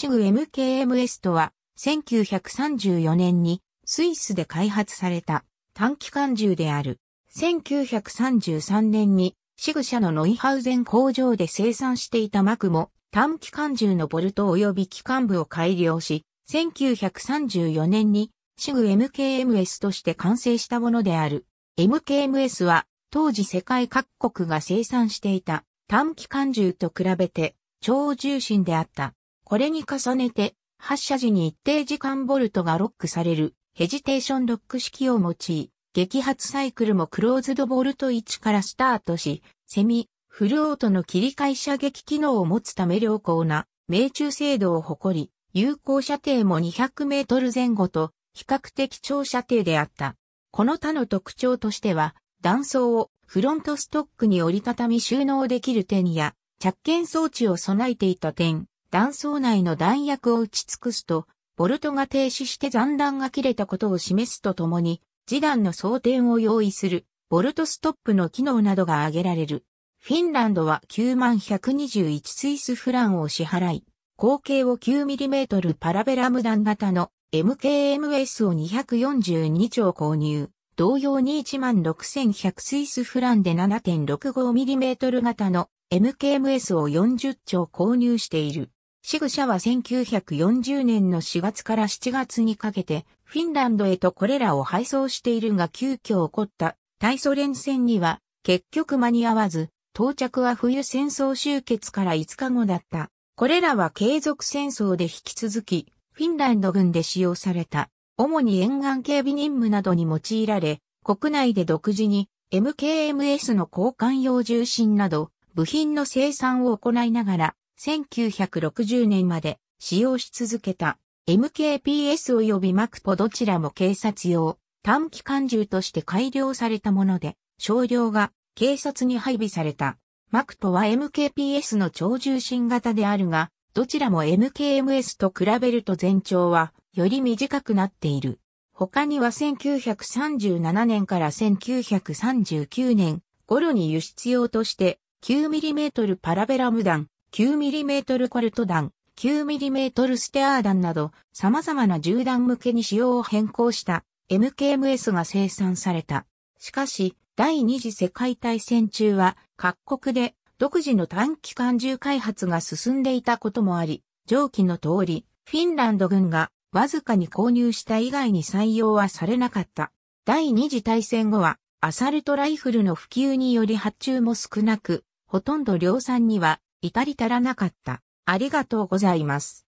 シグ MKMS とは、1934年にスイスで開発された短期間銃である。1933年にシグ社のノイハウゼン工場で生産していたマクも短期間銃のボルト及び機関部を改良し、1934年にシグ MKMS として完成したものである。MKMS は当時世界各国が生産していた短期間銃と比べて超重心であった。これに重ねて、発射時に一定時間ボルトがロックされるヘジテーションロック式を用い、激発サイクルもクローズドボルト1からスタートし、セミ、フルオートの切り替え射撃機能を持つため良好な命中精度を誇り、有効射程も200メートル前後と比較的長射程であった。この他の特徴としては、弾倉をフロントストックに折りたたみ収納できる点や、着剣装置を備えていた点、弾倉内の弾薬を打ち尽くすと、ボルトが停止して残弾が切れたことを示すとともに、次弾の装填を用意する、ボルトストップの機能などが挙げられる。フィンランドは9121スイスフランを支払い、口径を 9mm パラベラム弾型の MKMS を242丁購入。同様に16100スイスフランで 7.65mm 型の MKMS を40丁購入している。シグシャは1940年の4月から7月にかけて、フィンランドへとこれらを配送しているが急遽起こった対ソ連戦には結局間に合わず、到着は冬戦争終結から5日後だった。これらは継続戦争で引き続き、フィンランド軍で使用された。主に沿岸警備任務などに用いられ、国内で独自に MKMS の交換用重心など部品の生産を行いながら1960年まで使用し続けた MKPS 及び m a c o どちらも警察用短期間銃として改良されたもので少量が警察に配備された。m a c o は MKPS の超重心型であるがどちらも MKMS と比べると全長はより短くなっている。他には1937年から1939年頃に輸出用として 9mm パラベラム弾 9mm コルト弾、9mm ステアー弾など様々な銃弾向けに仕様を変更した MKMS が生産された。しかし、第二次世界大戦中は各国で独自の短期間銃開発が進んでいたこともあり、上記の通り、フィンランド軍がわずかに購入した以外に採用はされなかった。第二次大戦後はアサルトライフルの普及により発注も少なく、ほとんど量産には至り足らなかった。ありがとうございます。